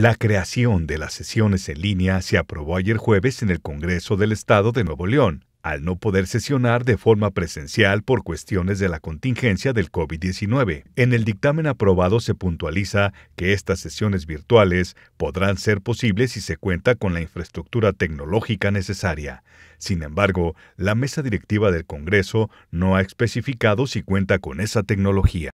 La creación de las sesiones en línea se aprobó ayer jueves en el Congreso del Estado de Nuevo León, al no poder sesionar de forma presencial por cuestiones de la contingencia del COVID-19. En el dictamen aprobado se puntualiza que estas sesiones virtuales podrán ser posibles si se cuenta con la infraestructura tecnológica necesaria. Sin embargo, la mesa directiva del Congreso no ha especificado si cuenta con esa tecnología.